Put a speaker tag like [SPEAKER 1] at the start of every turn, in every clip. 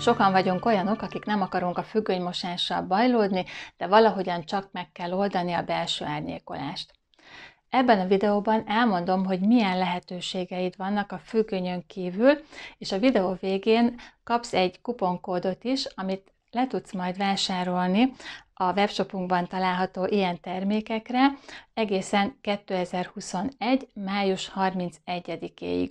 [SPEAKER 1] Sokan vagyunk olyanok, akik nem akarunk a függönymosással bajlódni, de valahogyan csak meg kell oldani a belső árnyékolást. Ebben a videóban elmondom, hogy milyen lehetőségeid vannak a függönyön kívül, és a videó végén kapsz egy kuponkódot is, amit le tudsz majd vásárolni a webshopunkban található ilyen termékekre egészen 2021. május 31-éig.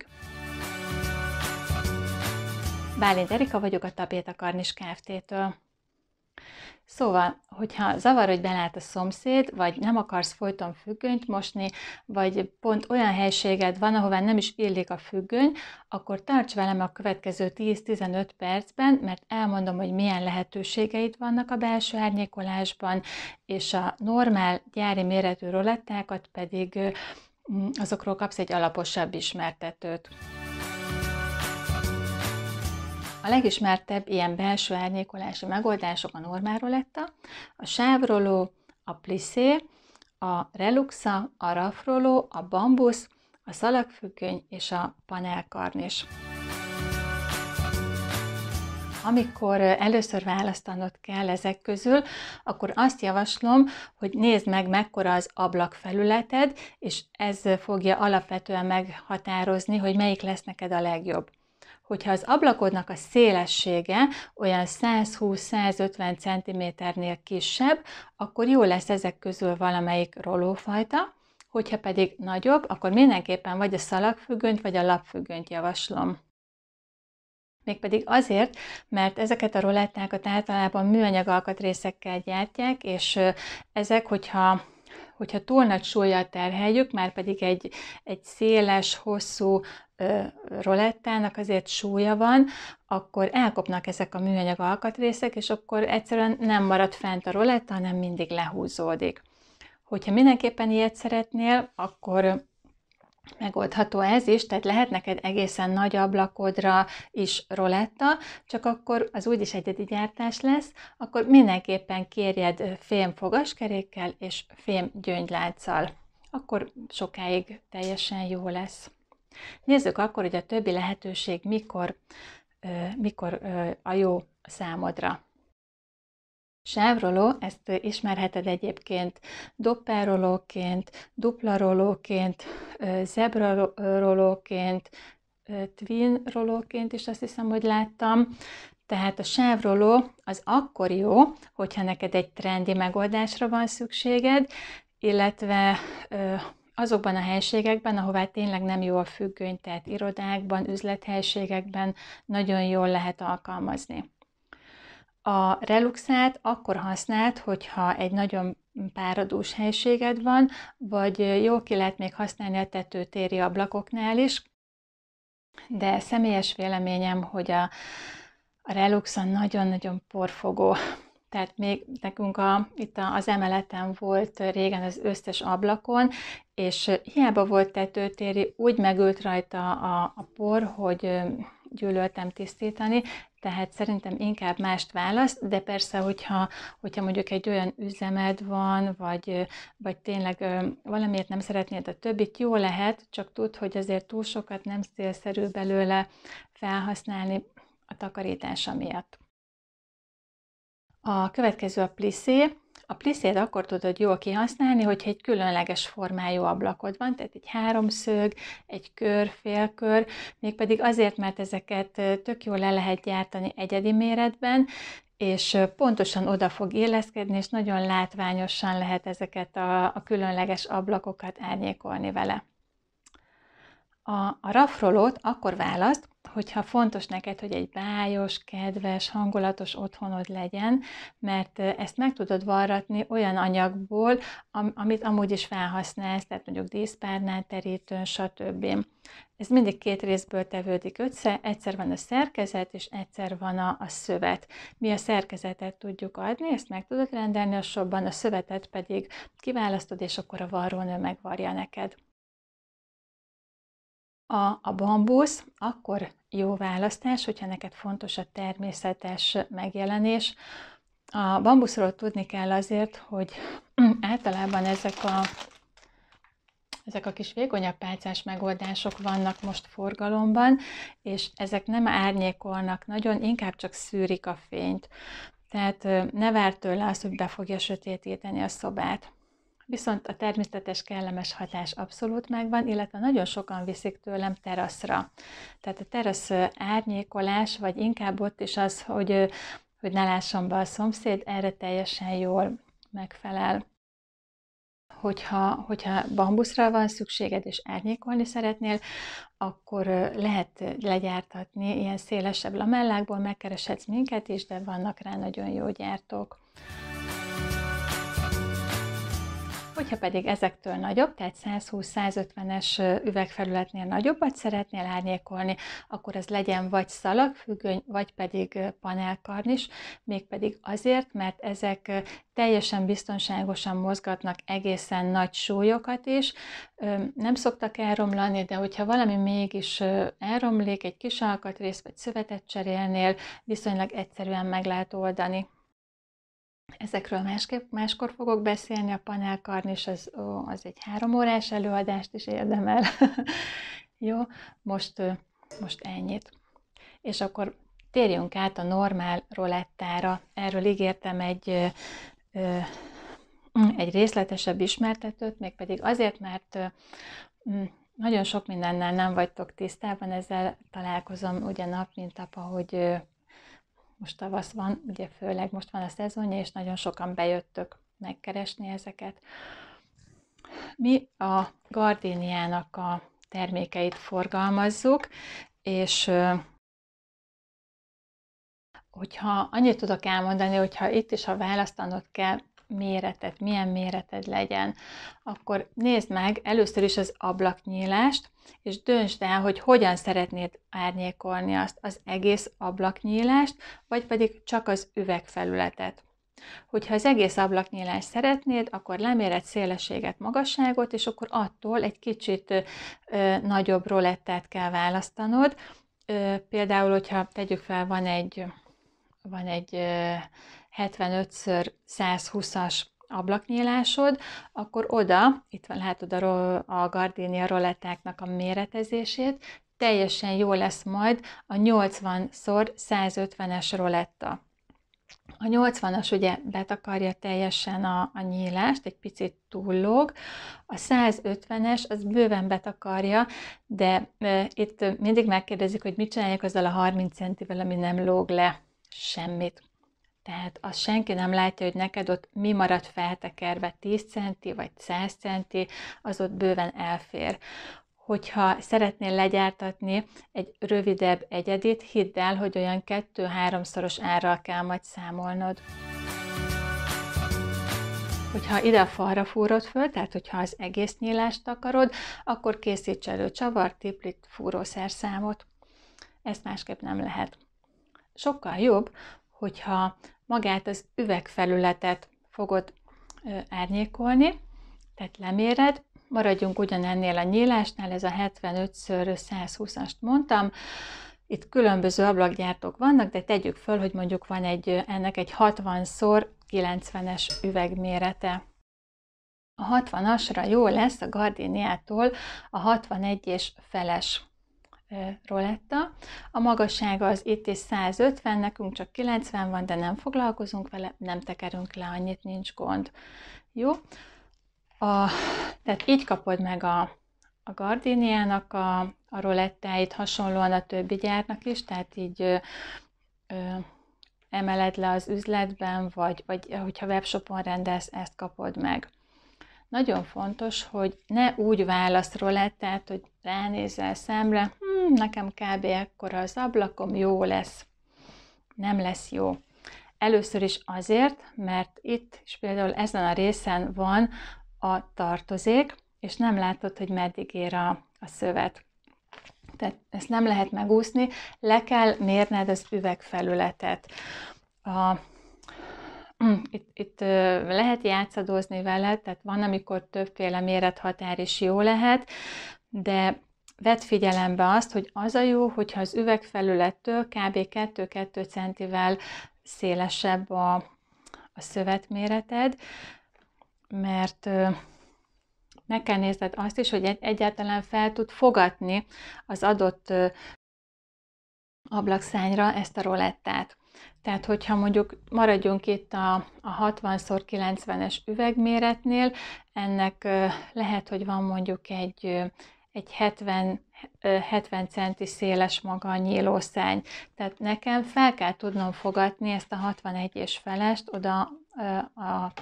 [SPEAKER 1] Bálint Erika vagyok a Tapéta Karnis Kft-től. Szóval, hogyha zavar, hogy belát a szomszéd, vagy nem akarsz folyton függönyt mosni, vagy pont olyan helységed van, ahová nem is illik a függöny, akkor tarts velem a következő 10-15 percben, mert elmondom, hogy milyen lehetőségeid vannak a belső árnyékolásban, és a normál gyári méretű rolettákat pedig mm, azokról kapsz egy alaposabb ismertetőt. A legismertebb ilyen belső árnyékolási megoldások a normároletta, a sávroló, a plissé, a reluxa, a rafroló, a bambusz, a szalagfüggöny és a panelkarnis. Amikor először választanod kell ezek közül, akkor azt javaslom, hogy nézd meg, mekkora az ablakfelületed, és ez fogja alapvetően meghatározni, hogy melyik lesz neked a legjobb hogyha az ablakodnak a szélessége olyan 120-150 cm-nél kisebb, akkor jó lesz ezek közül valamelyik rolófajta, hogyha pedig nagyobb, akkor mindenképpen vagy a szalagfüggönyt, vagy a lapfüggönyt javaslom. Mégpedig azért, mert ezeket a rolettákat általában műanyag alkatrészekkel gyártják, és ezek, hogyha hogyha túl nagy súlyjal terheljük, már pedig egy, egy széles, hosszú ö, rolettának azért súlya van, akkor elkopnak ezek a műanyag alkatrészek, és akkor egyszerűen nem marad fent a roletta, hanem mindig lehúzódik. Hogyha mindenképpen ilyet szeretnél, akkor megoldható ez is, tehát lehet neked egészen nagy ablakodra is roletta, csak akkor az úgyis egyedi gyártás lesz, akkor mindenképpen kérjed fém fogaskerékkel és fém gyöngylánccal. Akkor sokáig teljesen jó lesz. Nézzük akkor, hogy a többi lehetőség mikor, mikor a jó számodra. Sávroló, ezt ismerheted egyébként doppárolóként, duplarolóként, zebrarolóként, twinrolóként is azt hiszem, hogy láttam. Tehát a sávroló az akkor jó, hogyha neked egy trendi megoldásra van szükséged, illetve azokban a helységekben, ahová tényleg nem jó a függöny, tehát irodákban, üzlethelységekben nagyon jól lehet alkalmazni. A reluxát akkor használt, hogyha egy nagyon páradós helységed van, vagy jó ki lehet még használni a tetőtéri ablakoknál is, de személyes véleményem, hogy a, a reluxan nagyon-nagyon porfogó. Tehát még nekünk a, itt az emeleten volt régen az összes ablakon, és hiába volt tetőtéri, úgy megült rajta a, a por, hogy gyűlöltem tisztítani, tehát szerintem inkább mást választ, de persze, hogyha, hogyha mondjuk egy olyan üzemed van, vagy, vagy tényleg valamiért nem szeretnéd a többit, jó lehet, csak tudd, hogy azért túl sokat nem szélszerű belőle felhasználni a takarítása miatt. A következő a plissé. A pliszét akkor tudod jól kihasználni, hogyha egy különleges formájú ablakod van, tehát egy háromszög, egy kör, félkör, mégpedig azért, mert ezeket tök jól le lehet gyártani egyedi méretben, és pontosan oda fog illeszkedni, és nagyon látványosan lehet ezeket a, a különleges ablakokat árnyékolni vele. A, a rafrolót akkor választ, hogyha fontos neked, hogy egy bájos, kedves, hangulatos otthonod legyen, mert ezt meg tudod varratni olyan anyagból, am- amit amúgy is felhasználsz, tehát mondjuk díszpárnál, terítőn, stb. Ez mindig két részből tevődik össze, egyszer van a szerkezet, és egyszer van a, a szövet. Mi a szerkezetet tudjuk adni, ezt meg tudod rendelni a sobban, a szövetet pedig kiválasztod, és akkor a varrónő megvarja neked. A, a bambusz akkor jó választás, hogyha neked fontos a természetes megjelenés. A bambuszról tudni kell azért, hogy általában ezek a, ezek a kis vékonyabb pálcás megoldások vannak most forgalomban, és ezek nem árnyékolnak nagyon, inkább csak szűrik a fényt. Tehát ne várd tőle azt, hogy be fogja sötétíteni a szobát viszont a természetes kellemes hatás abszolút megvan, illetve nagyon sokan viszik tőlem teraszra. Tehát a terasz árnyékolás, vagy inkább ott is az, hogy, hogy ne lássam be a szomszéd, erre teljesen jól megfelel hogyha, hogyha bambuszra van szükséged, és árnyékolni szeretnél, akkor lehet legyártatni ilyen szélesebb lamellákból, megkereshetsz minket is, de vannak rá nagyon jó gyártók. Hogyha pedig ezektől nagyobb, tehát 120-150-es üvegfelületnél nagyobbat szeretnél árnyékolni, akkor ez legyen vagy szalagfüggöny, vagy pedig panelkarnis, mégpedig azért, mert ezek teljesen biztonságosan mozgatnak egészen nagy súlyokat is, nem szoktak elromlani, de hogyha valami mégis elromlik, egy kis alkatrész vagy szövetet cserélnél, viszonylag egyszerűen meg lehet oldani. Ezekről másképp, máskor fogok beszélni, a panelkarni Karnis az, ó, az egy három órás előadást is érdemel. Jó, most, most ennyit. És akkor térjünk át a normál rolettára. Erről ígértem egy, egy részletesebb ismertetőt, mégpedig azért, mert nagyon sok mindennel nem vagytok tisztában, ezzel találkozom ugye nap, mint nap, ahogy most tavasz van, ugye főleg most van a szezonja, és nagyon sokan bejöttök megkeresni ezeket. Mi a gardéniának a termékeit forgalmazzuk, és hogyha annyit tudok elmondani, hogyha itt is a választanod kell méretet, milyen méreted legyen, akkor nézd meg először is az ablaknyílást, és döntsd el, hogy hogyan szeretnéd árnyékolni azt, az egész ablaknyílást, vagy pedig csak az üvegfelületet. Hogyha az egész ablaknyílást szeretnéd, akkor leméred szélességet, magasságot, és akkor attól egy kicsit ö, nagyobb rolettát kell választanod. Ö, például, hogyha tegyük fel, van egy, van egy ö, 75 x 120-as ablaknyílásod, akkor oda, itt van, látod a, a gardénia rolettáknak a méretezését, teljesen jó lesz majd a 80x150-es roletta. A 80-as ugye betakarja teljesen a, a nyílást, egy picit túllóg, a 150-es az bőven betakarja, de e, itt mindig megkérdezik, hogy mit csinálják azzal a 30 centivel, ami nem lóg le semmit. Tehát azt senki nem látja, hogy neked ott mi marad feltekerve 10 centi vagy 100 centi, az ott bőven elfér. Hogyha szeretnél legyártatni egy rövidebb egyedit, hidd el, hogy olyan 2-3-szoros árral kell majd számolnod. Hogyha ide a falra fúrod föl, tehát hogyha az egész nyílást akarod, akkor készíts elő csavar, tiplit, fúrószerszámot. Ezt másképp nem lehet. Sokkal jobb, hogyha magát az üvegfelületet fogod árnyékolni, tehát leméred, maradjunk ugyanennél a nyílásnál, ez a 75x120-ast mondtam, itt különböző ablakgyártók vannak, de tegyük föl, hogy mondjuk van egy, ennek egy 60x90-es üvegmérete. A 60-asra jó lesz a gardéniától a 61 és feles roletta. A magassága az itt is 150, nekünk csak 90 van, de nem foglalkozunk vele, nem tekerünk le, annyit nincs gond. Jó? A, tehát így kapod meg a, a gardiniának a, a rolettáit, hasonlóan a többi gyárnak is, tehát így ö, ö, emeled le az üzletben, vagy, vagy hogyha webshopon rendelsz, ezt kapod meg. Nagyon fontos, hogy ne úgy válasz rolettát, hogy ránézel szemre, hm, nekem kb. ekkora az ablakom, jó lesz, nem lesz jó. Először is azért, mert itt is például ezen a részen van a tartozék, és nem látod, hogy meddig ér a, a szövet. Tehát ezt nem lehet megúszni, le kell mérned az üvegfelületet. A, mm, itt, itt lehet játszadozni vele, tehát van, amikor többféle mérethatár is jó lehet, de vedd figyelembe azt, hogy az a jó, hogyha az üvegfelülettől kb. 2-2 centivel szélesebb a, a szövetméreted, mert meg kell nézned azt is, hogy egy, egyáltalán fel tud fogatni az adott ablakszányra ezt a rolettát. Tehát, hogyha mondjuk maradjunk itt a, a 60x90-es üvegméretnél, ennek lehet, hogy van mondjuk egy egy 70, 70 centi széles maga a nyílószány. Tehát nekem fel kell tudnom fogadni ezt a 61 és felest oda a,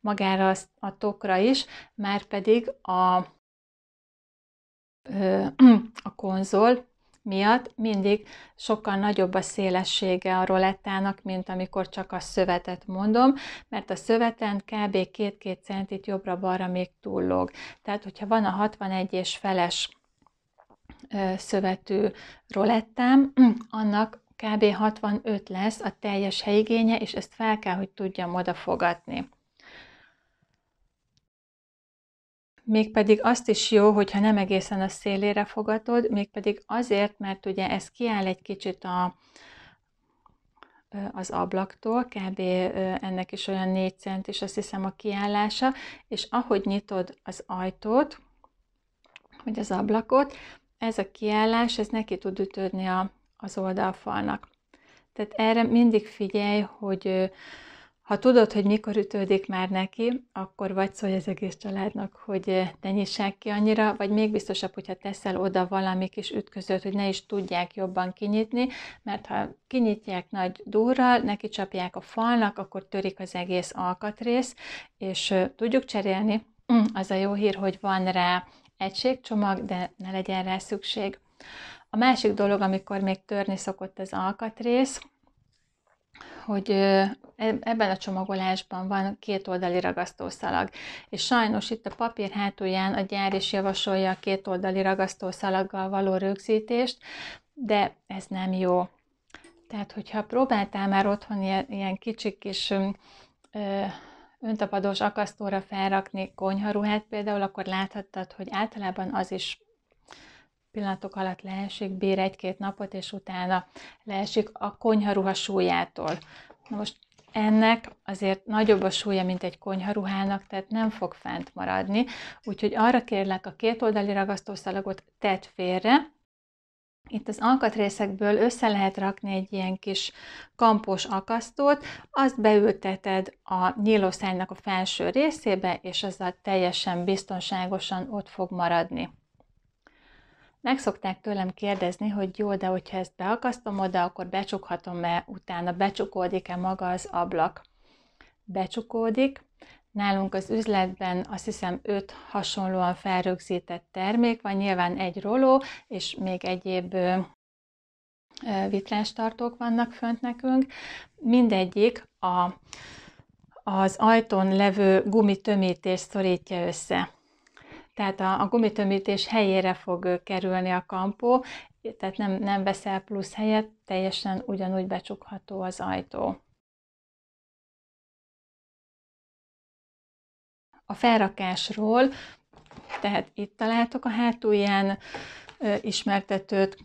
[SPEAKER 1] magára a tokra is, már pedig a, a konzol miatt mindig sokkal nagyobb a szélessége a rolettának, mint amikor csak a szövetet mondom, mert a szöveten kb. 2-2 centit jobbra-balra még túllog. Tehát, hogyha van a 61 és feles szövetű rolettám, annak kb. 65 lesz a teljes helyigénye, és ezt fel kell, hogy tudjam odafogatni. Mégpedig azt is jó, hogyha nem egészen a szélére fogadod, mégpedig azért, mert ugye ez kiáll egy kicsit a, az ablaktól, kb. ennek is olyan 4 cent, is azt hiszem a kiállása, és ahogy nyitod az ajtót, vagy az ablakot, ez a kiállás, ez neki tud ütődni a, az oldalfalnak. Tehát erre mindig figyelj, hogy ha tudod, hogy mikor ütődik már neki, akkor vagy szólj az egész családnak, hogy eh, ne nyissák ki annyira, vagy még biztosabb, hogyha teszel oda valami kis ütközőt, hogy ne is tudják jobban kinyitni, mert ha kinyitják nagy durral, neki csapják a falnak, akkor törik az egész alkatrész, és eh, tudjuk cserélni. Az a jó hír, hogy van rá egységcsomag, de ne legyen rá szükség. A másik dolog, amikor még törni szokott az alkatrész, hogy e, ebben a csomagolásban van két oldali ragasztószalag, és sajnos itt a papír hátulján a gyár is javasolja a két oldali ragasztószalaggal való rögzítést, de ez nem jó. Tehát, hogyha próbáltál már otthon ilyen, ilyen kicsik kis öntapadós akasztóra felrakni konyharuhát például, akkor láthattad, hogy általában az is pillanatok alatt leesik, bír egy-két napot, és utána leesik a konyharuha súlyától. Na most ennek azért nagyobb a súlya, mint egy konyharuhának, tehát nem fog fent maradni. Úgyhogy arra kérlek, a két oldali ragasztószalagot tedd félre, itt az alkatrészekből össze lehet rakni egy ilyen kis kampos akasztót, azt beülteted a nyílószánynak a felső részébe, és azzal teljesen biztonságosan ott fog maradni. Meg szokták tőlem kérdezni, hogy jó, de hogyha ezt beakasztom oda, akkor becsukhatom-e utána, becsukódik-e maga az ablak. Becsukódik. Nálunk az üzletben azt hiszem 5 hasonlóan felrögzített termék van, nyilván egy roló, és még egyéb vitrástartók vannak fönt nekünk. Mindegyik a, az ajtón levő gumitömítést szorítja össze tehát a, a gumitömítés helyére fog kerülni a kampó, tehát nem, nem veszel plusz helyet, teljesen ugyanúgy becsukható az ajtó. A felrakásról, tehát itt találtok a hátulján ismertetőt,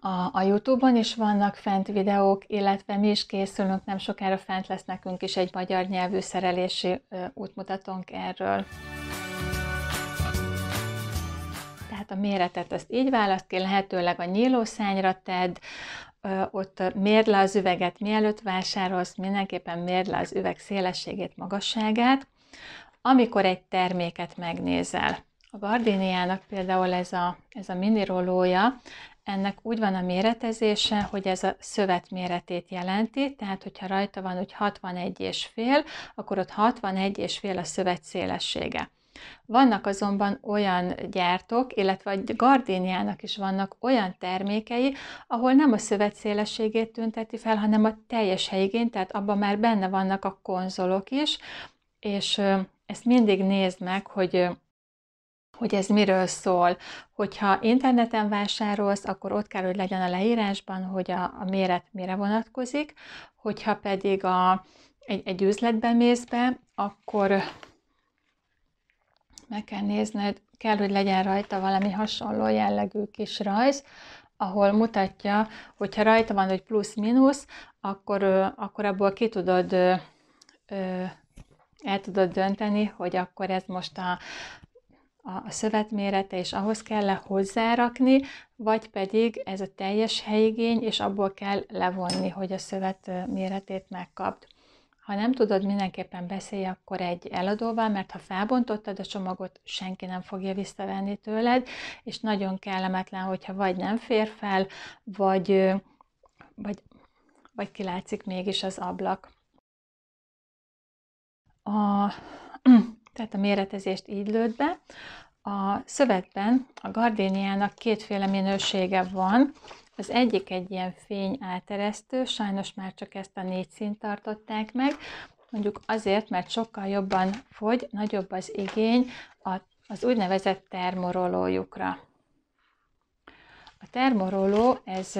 [SPEAKER 1] a, a Youtube-on is vannak fent videók, illetve mi is készülünk, nem sokára fent lesz nekünk is egy magyar nyelvű szerelési ö, útmutatónk erről a méretet azt így választ ki, lehetőleg a nyílószányra tedd, ott mérd le az üveget, mielőtt vásárolsz, mindenképpen mérd le az üveg szélességét, magasságát. Amikor egy terméket megnézel, a Gardiniának például ez a, ez a mini rolója, ennek úgy van a méretezése, hogy ez a szövet méretét jelenti, tehát hogyha rajta van, hogy 61 és fél, akkor ott 61 és fél a szövet szélessége. Vannak azonban olyan gyártók, illetve a gardéniának is vannak olyan termékei, ahol nem a szövet szélességét tünteti fel, hanem a teljes helyigén, tehát abban már benne vannak a konzolok is, és ezt mindig nézd meg, hogy hogy ez miről szól. Hogyha interneten vásárolsz, akkor ott kell, hogy legyen a leírásban, hogy a, a méret mire vonatkozik, hogyha pedig a, egy, egy üzletbe mész be, akkor meg kell nézned, kell, hogy legyen rajta valami hasonló jellegű kis rajz, ahol mutatja, hogyha rajta van, hogy plusz-minusz, akkor, akkor abból ki tudod, el tudod dönteni, hogy akkor ez most a, a szövet mérete, és ahhoz kell -e hozzárakni, vagy pedig ez a teljes helyigény, és abból kell levonni, hogy a szövet méretét megkapd. Ha nem tudod, mindenképpen beszélj akkor egy eladóval, mert ha felbontottad a csomagot, senki nem fogja visszavenni tőled, és nagyon kellemetlen, hogyha vagy nem fér fel, vagy, vagy, vagy kilátszik mégis az ablak. A, tehát a méretezést így lőd be. A szövetben a gardéniának kétféle minősége van, az egyik egy ilyen fény áteresztő, sajnos már csak ezt a négy szint tartották meg, mondjuk azért, mert sokkal jobban fogy, nagyobb az igény az úgynevezett termorolójukra. A termoroló, ez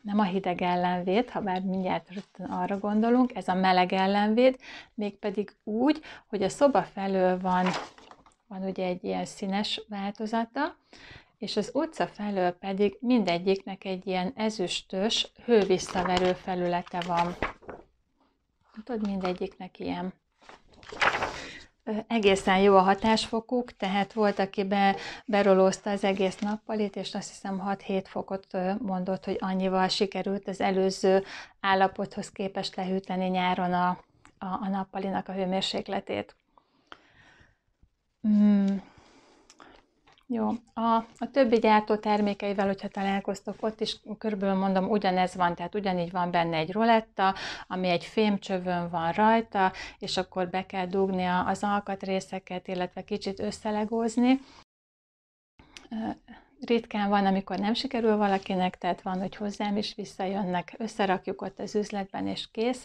[SPEAKER 1] nem a hideg ellenvéd, ha már mindjárt rögtön arra gondolunk, ez a meleg ellenvéd, mégpedig úgy, hogy a szoba felől van, van ugye egy ilyen színes változata, és az utca felől pedig mindegyiknek egy ilyen ezüstös, hővisszaverő felülete van. Tudod, mindegyiknek ilyen. Egészen jó a hatásfokuk, tehát volt, aki be, berolózta az egész nappalit, és azt hiszem 6-7 fokot mondott, hogy annyival sikerült az előző állapothoz képest lehűteni nyáron a, a, a nappalinak a hőmérsékletét. Hmm. Jó, a, a többi gyártó termékeivel, hogyha találkoztok, ott is körülbelül mondom, ugyanez van, tehát ugyanígy van benne egy roletta, ami egy fémcsövön van rajta, és akkor be kell dugni az alkatrészeket, illetve kicsit összelegózni ritkán van, amikor nem sikerül valakinek, tehát van, hogy hozzám is visszajönnek, összerakjuk ott az üzletben, és kész.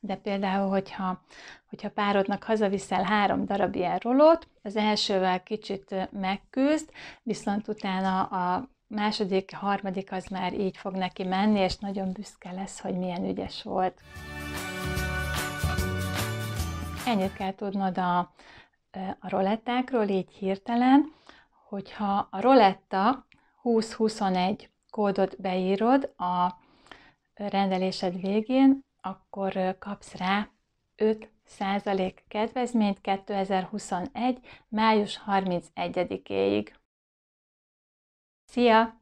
[SPEAKER 1] De például, hogyha, hogyha párodnak hazaviszel három darab ilyen rolót, az elsővel kicsit megküzd, viszont utána a második, harmadik az már így fog neki menni, és nagyon büszke lesz, hogy milyen ügyes volt. Ennyit kell tudnod a, a rolettákról, így hirtelen hogyha a Roletta 2021 kódot beírod a rendelésed végén, akkor kapsz rá 5% kedvezményt 2021. május 31-éig. Szia!